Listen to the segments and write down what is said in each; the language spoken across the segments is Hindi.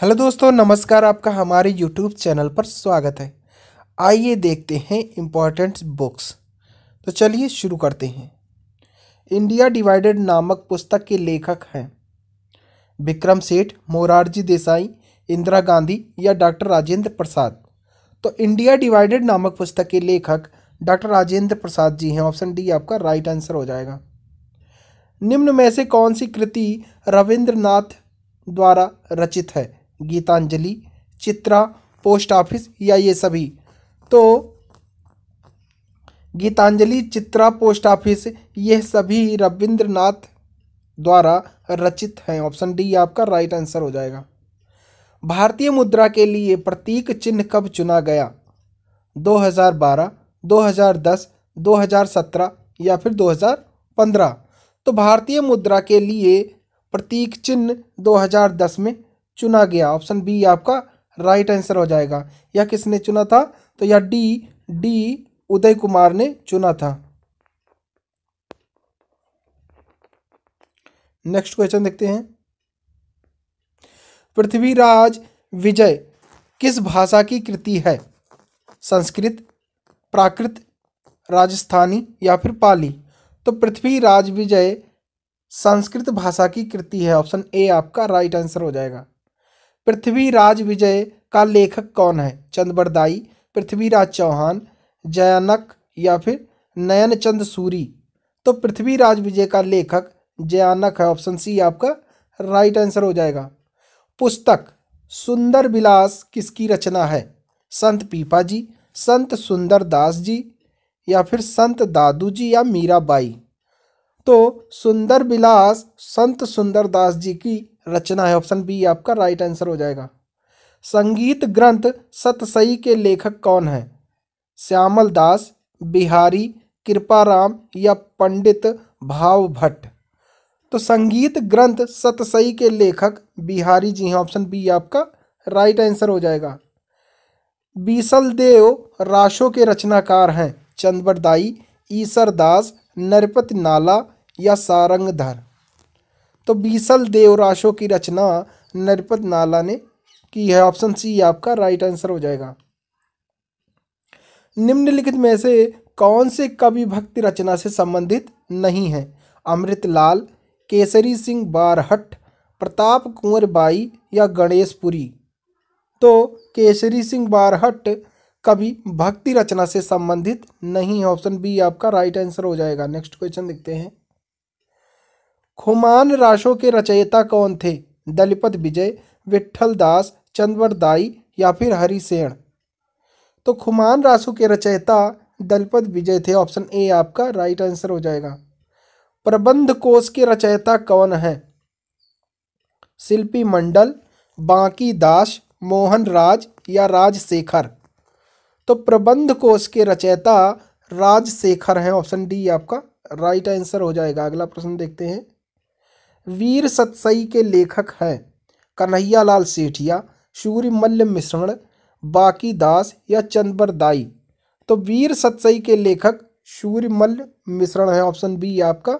हेलो दोस्तों नमस्कार आपका हमारे यूट्यूब चैनल पर स्वागत है आइए देखते हैं इम्पॉर्टेंट बुक्स तो चलिए शुरू करते हैं इंडिया डिवाइडेड नामक पुस्तक के लेखक हैं विक्रम सेठ मोरारजी देसाई इंदिरा गांधी या डॉक्टर राजेंद्र प्रसाद तो इंडिया डिवाइडेड नामक पुस्तक के लेखक डॉक्टर राजेंद्र प्रसाद जी हैं ऑप्शन डी आपका राइट आंसर हो जाएगा निम्न में से कौन सी कृति रविंद्रनाथ द्वारा रचित है गीतांजलि चित्रा पोस्ट ऑफिस या ये सभी तो गीतांजलि चित्रा पोस्ट ऑफिस यह सभी रविंद्रनाथ द्वारा रचित हैं ऑप्शन डी आपका राइट आंसर हो जाएगा भारतीय मुद्रा के लिए प्रतीक चिन्ह कब चुना गया 2012, 2010, 2017 या फिर 2015 तो भारतीय मुद्रा के लिए प्रतीक चिन्ह 2010 में चुना गया ऑप्शन बी आपका राइट आंसर हो जाएगा यह किसने चुना था तो यह डी डी उदय कुमार ने चुना था नेक्स्ट क्वेश्चन देखते हैं पृथ्वीराज विजय किस भाषा की कृति है संस्कृत प्राकृत राजस्थानी या फिर पाली तो पृथ्वीराज विजय संस्कृत भाषा की कृति है ऑप्शन ए आपका राइट आंसर हो जाएगा पृथ्वीराज विजय का लेखक कौन है चंदबरदाई पृथ्वीराज चौहान जयानक या फिर नयनचंद सूरी तो पृथ्वीराज विजय का लेखक जयानक है ऑप्शन सी आपका राइट आंसर हो जाएगा पुस्तक सुंदर विलास किसकी रचना है संत पीपा जी संत सुंदर दास जी या फिर संत दादू जी या मीराबाई तो सुंदर विलास संत सुंदर दास जी की रचना है ऑप्शन बी आपका राइट आंसर हो जाएगा संगीत ग्रंथ सतसई के लेखक कौन हैं श्यामल दास बिहारी कृपाराम या पंडित भाव भट्ट तो संगीत ग्रंथ सतसई के लेखक बिहारी जी हैं ऑप्शन बी आपका राइट आंसर हो जाएगा बीसल देव राशो के रचनाकार हैं चंदबरदाई ईसरदास नरपत नाला या सारंगधर तो बीसल देवराशो की रचना नरपत नाला ने की है ऑप्शन सी आपका राइट आंसर हो जाएगा निम्नलिखित में से कौन से कवि भक्ति रचना से संबंधित नहीं है अमृतलाल केसरी सिंह बारहट प्रताप कुंवर बाई या गणेश पुरी तो केसरी सिंह बारहट कवि भक्ति रचना से संबंधित नहीं है ऑप्शन बी आपका राइट आंसर हो जाएगा नेक्स्ट क्वेश्चन देखते हैं खुमान राशों के रचयिता कौन थे दलिपत विजय विठल दास दाई या फिर हरिसेण तो खुमान राशों के रचयिता दलपत विजय थे ऑप्शन ए आपका राइट आंसर हो जाएगा प्रबंध कोश के रचयिता कौन है शिल्पी मंडल बांकी दास मोहन राज या राजशेखर तो प्रबंध कोश के रचयिता राजशेखर हैं ऑप्शन डी आपका राइट आंसर हो जाएगा अगला प्रश्न देखते हैं वीर सतसई के लेखक हैं कन्हैयालाल सेठिया सूर्य मल्ल मिश्रण बाकी दास या चंदबर दाई तो वीर सतसई के लेखक सूर्य मल्ल मिश्रण है ऑप्शन बी आपका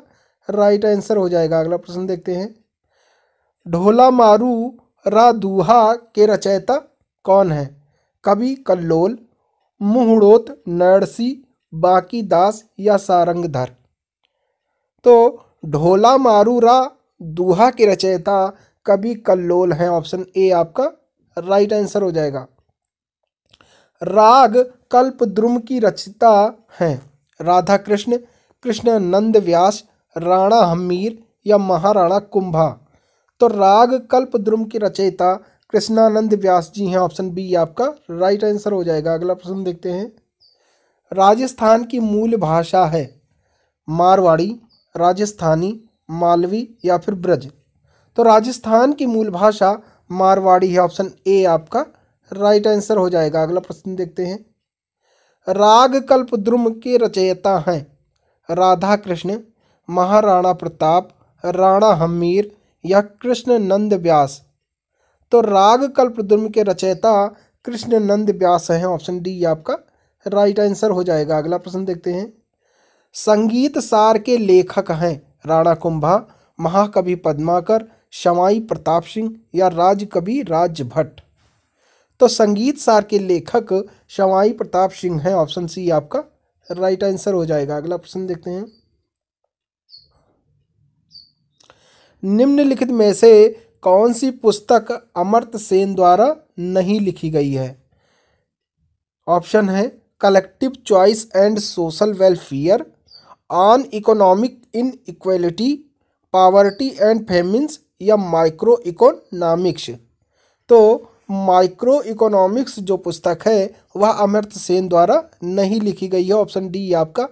राइट आंसर हो जाएगा अगला प्रश्न देखते हैं ढोला मारू रा दूहा के रचयिता कौन है कवि कल्लोल मुहड़ोत नरसी बाकी दास या सारंगधर तो ढोला मारू रा दुहा के रचयिता कवि कल्लोल हैं ऑप्शन ए आपका राइट आंसर हो जाएगा राग कल्पद्रुम की रचिता हैं राधा कृष्ण कृष्ण नंद व्यास राणा हमीर या महाराणा कुंभा तो राग कल्पद्रुम की रचयिता कृष्णानंद व्यास जी हैं ऑप्शन बी आपका राइट आंसर हो जाएगा अगला प्रश्न देखते हैं राजस्थान की मूल भाषा है मारवाड़ी राजस्थानी मालवी या फिर ब्रज तो राजस्थान की मूल भाषा मारवाड़ी है ऑप्शन ए आपका राइट आंसर हो जाएगा अगला प्रश्न देखते हैं राग कल्प द्रुम के रचयिता हैं राधा कृष्ण महाराणा प्रताप राणा हमीर या कृष्ण नंद व्यास तो राग द्रुम के रचयिता कृष्ण नंद व्यास हैं ऑप्शन डी आपका राइट आंसर हो जाएगा अगला प्रश्न देखते हैं संगीत सार के लेखक हैं राणा कुंभा महाकवि पद्माकर शमाई प्रताप सिंह या राजकवि राज भट्ट तो संगीत सार के लेखक शमाई प्रताप सिंह हैं ऑप्शन सी आपका राइट आंसर हो जाएगा अगला प्रश्न देखते हैं निम्नलिखित में से कौन सी पुस्तक अमर्त सेन द्वारा नहीं लिखी गई है ऑप्शन है collective choice and social welfare on economic inequality poverty and famines या माइक्रो इकोनॉमिक्स तो माइक्रो इकोनॉमिक्स जो पुस्तक है वह अमृत सेन द्वारा नहीं लिखी गई है ऑप्शन डी आपका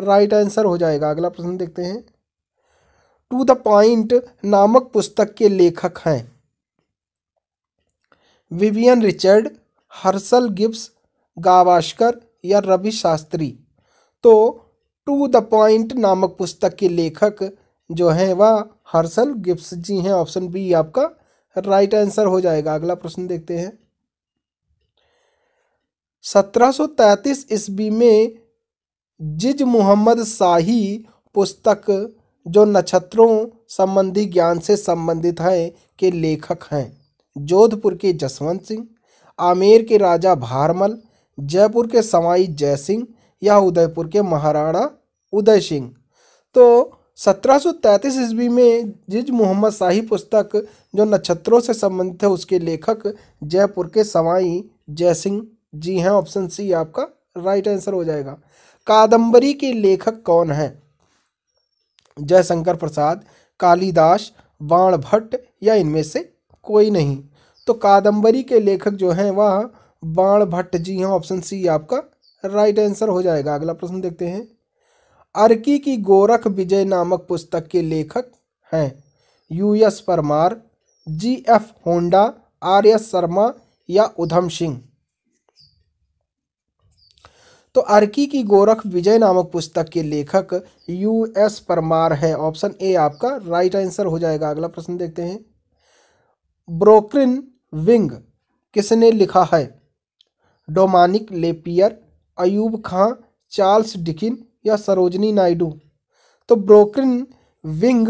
राइट आंसर हो जाएगा अगला प्रश्न देखते हैं टू द पॉइंट नामक पुस्तक के लेखक हैं Vivian Richard Herschel Gibbs Gavaskar या रवि शास्त्री तो टू द पॉइंट नामक पुस्तक के लेखक जो हैं वह हर्सल गिप्स जी हैं ऑप्शन बी आपका राइट आंसर हो जाएगा अगला प्रश्न देखते हैं 1733 ईस्वी में जिज मुहम्मद शाही पुस्तक जो नक्षत्रों संबंधी ज्ञान से संबंधित हैं के लेखक हैं जोधपुर के जसवंत सिंह आमेर के राजा भारमल जयपुर के सवाई जय सिंह या उदयपुर के महाराणा उदय सिंह तो 1733 ईस्वी में जिज मोहम्मद शाही पुस्तक जो नक्षत्रों से संबंधित है उसके लेखक जयपुर के सवाई जय सिंह जी हैं ऑप्शन सी आपका राइट आंसर हो जाएगा कादंबरी के लेखक कौन हैं जयशंकर प्रसाद कालिदास बाण भट्ट या इनमें से कोई नहीं तो कादंबरी के लेखक जो हैं वह बाण भट्ट जी हैं ऑप्शन सी आपका राइट आंसर हो जाएगा अगला प्रश्न देखते हैं अर्की की गोरख विजय नामक पुस्तक के लेखक हैं U S Parmar G F Honda R S Sharma या उधम सिंह तो अर्की की गोरख विजय नामक पुस्तक के लेखक यू एस परमार है ऑप्शन ए आपका राइट आंसर हो जाएगा अगला प्रश्न देखते हैं ब्रोकरिन विंग किसने लिखा है Dominique Lapierre Ayub Khan Charles Dickens या सरोजनी नायडू तो ब्रोकन विंग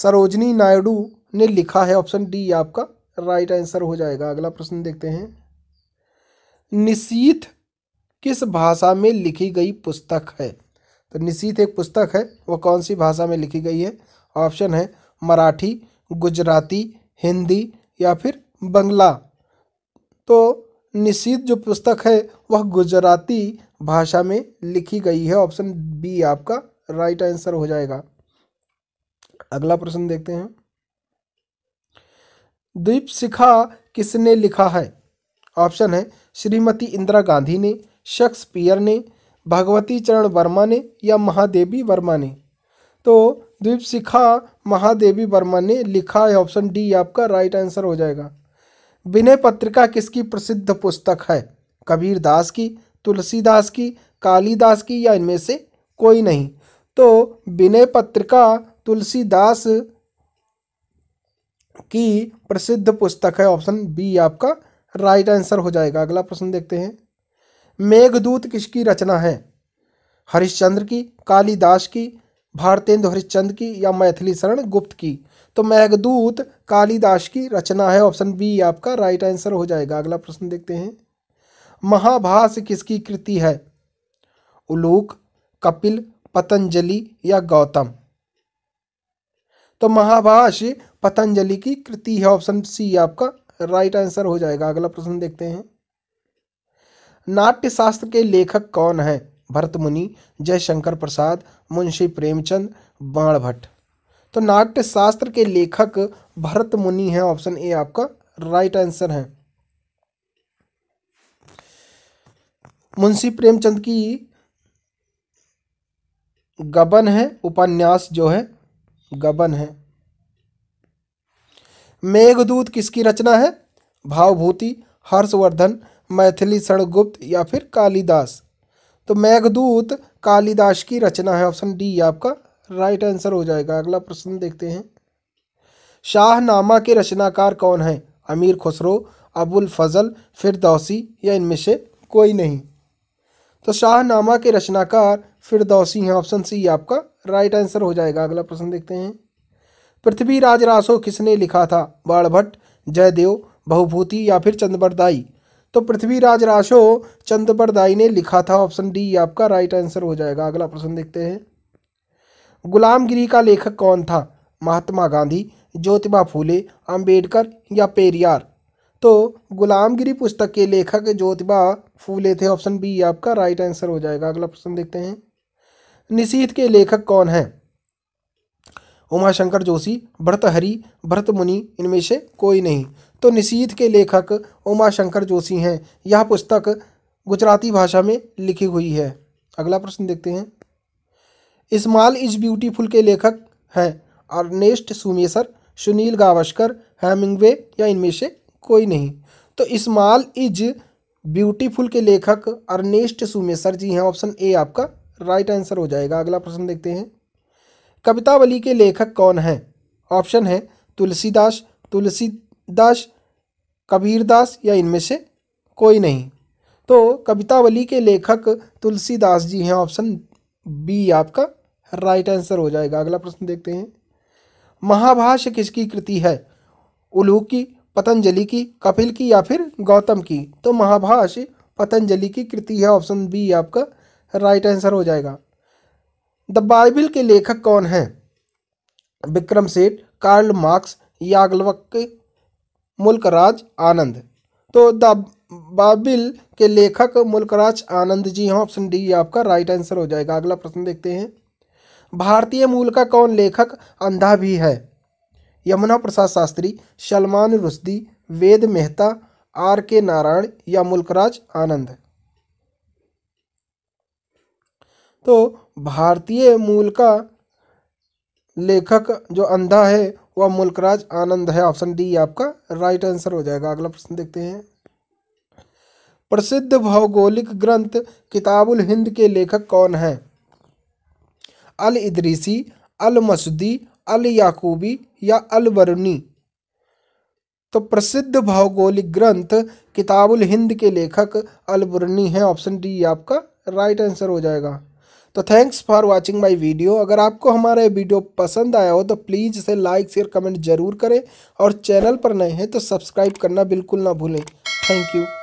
सरोजनी नायडू ने लिखा है ऑप्शन डी आपका राइट आंसर हो जाएगा अगला प्रश्न देखते हैं निशीथ किस भाषा में लिखी गई पुस्तक है तो निशीथ एक पुस्तक है वह कौन सी भाषा में लिखी गई है ऑप्शन है मराठी गुजराती हिंदी या फिर बंगला तो निशीत जो पुस्तक है वह गुजराती भाषा में लिखी गई है ऑप्शन बी आपका राइट आंसर हो जाएगा अगला प्रश्न देखते हैं द्वीप शिखा किसने लिखा है ऑप्शन है श्रीमती इंदिरा गांधी ने शेक्सपियर ने भगवती चरण वर्मा ने या महादेवी वर्मा ने तो द्वीप शिखा महादेवी वर्मा ने लिखा है ऑप्शन डी आपका राइट आंसर हो जाएगा विनय पत्रिका किसकी प्रसिद्ध पुस्तक है कबीर दास की तुलसीदास की कालीदास की या इनमें से कोई नहीं तो विनय पत्रिका तुलसीदास की प्रसिद्ध पुस्तक है ऑप्शन बी आपका राइट आंसर हो जाएगा अगला प्रश्न देखते हैं मेघदूत किसकी रचना है हरिश्चंद्र की कालीदास की भारतेंदु हरिश्चंद्र की या मैथिली शरण गुप्त की तो मेघदूत कालिदास की रचना है ऑप्शन बी आपका राइट आंसर हो जाएगा अगला प्रश्न देखते हैं महाभास किसकी कृति है उलूक कपिल पतंजलि या गौतम तो महाभास पतंजलि की कृति है ऑप्शन सी आपका राइट आंसर हो जाएगा अगला प्रश्न देखते हैं नाट्य शास्त्र के लेखक कौन है भरत मुनि जयशंकर प्रसाद मुंशी प्रेमचंद बाण भट्ट तो नाट्य शास्त्र के लेखक भरत मुनि है ऑप्शन ए आपका राइट आंसर है मुंशी प्रेमचंद की गबन है उपन्यास जो है गबन है मेघदूत किसकी रचना है भावभूति हर्षवर्धन मैथिली सड़गुप्त या फिर कालिदास तो मेघदूत कालिदास की रचना है ऑप्शन डी आपका राइट आंसर हो जाएगा अगला प्रश्न देखते हैं शाहनामा के रचनाकार कौन हैं अमीर खुसरो अबुल फजल फिरदौसी या इनमें से कोई नहीं तो शाहनामा के रचनाकार फिरदौसी हैं ऑप्शन सी आपका राइट आंसर हो जाएगा अगला प्रश्न देखते हैं पृथ्वीराज रासो किसने लिखा था बाणभट्ट जयदेव बहुभूति या फिर चंद्रबरदाई तो पृथ्वीराज राशो चंद्रबरदाई ने लिखा था ऑप्शन डी आपका राइट आंसर हो जाएगा अगला प्रश्न देखते हैं गुलामगिरी का लेखक कौन था महात्मा गांधी ज्योतिबा फूले अंबेडकर या पेरियार तो गुलामगिरी पुस्तक के लेखक ज्योतिबा फूले थे ऑप्शन बी आपका राइट आंसर हो जाएगा अगला प्रश्न देखते हैं निशीत के लेखक कौन हैं उमाशंकर जोशी भरतहरि भरत मुनि इनमें से कोई नहीं तो निशीत के लेखक उमाशंकर जोशी हैं यह पुस्तक गुजराती भाषा में लिखी हुई है अगला प्रश्न देखते हैं इस्माल इज ब्यूटीफुल के लेखक हैं Ernest Schumacher Sunil Gavaskar Hemingway या इनमें से कोई नहीं तो इस्माल इज ब्यूटीफुल के लेखक अर्नेस्ट सुमेसर जी हैं ऑप्शन ए आपका राइट आंसर हो जाएगा अगला प्रश्न देखते हैं कवितावली के लेखक कौन हैं ऑप्शन है तुलसीदास तुलसीदास कबीरदास या इनमें से कोई नहीं तो कवितावली के लेखक तुलसीदास जी हैं ऑप्शन बी आपका राइट आंसर हो जाएगा अगला प्रश्न देखते हैं महाभाष्य किसकी कृति है उलू की पतंजलि की कपिल की या फिर गौतम की तो महाभाष्य पतंजलि की कृति है ऑप्शन बी आपका राइट आंसर हो जाएगा द बाइबिल के लेखक कौन हैं विक्रम सेठ कार्ल मार्क्स याग्लवक मुल्कराज आनंद तो द बाबिल के लेखक मुल्कराज आनंद जी हैं ऑप्शन डी आपका राइट आंसर हो जाएगा अगला प्रश्न देखते हैं भारतीय मूल का कौन लेखक अंधा भी है यमुना प्रसाद शास्त्री सलमान रुश्दी वेद मेहता आर के नारायण या मुल्कराज आनंद तो भारतीय मूल का लेखक जो अंधा है वह मुल्कराज आनंद है ऑप्शन डी आपका राइट आंसर हो जाएगा अगला प्रश्न देखते हैं प्रसिद्ध भौगोलिक ग्रंथ किताबुल हिंद के लेखक कौन है अल इदरीसी अल मसदी अल याकूबी या अल बरुनी तो प्रसिद्ध भौगोलिक ग्रंथ किताबुल हिंद के लेखक अल बुरनी हैं ऑप्शन डी आपका राइट आंसर हो जाएगा तो thanks for watching my video अगर आपको हमारा ये वीडियो पसंद आया हो तो प्लीज़ इसे लाइक शेयर कमेंट जरूर करें और चैनल पर नए हैं तो सब्सक्राइब करना बिल्कुल ना भूलें थैंक यू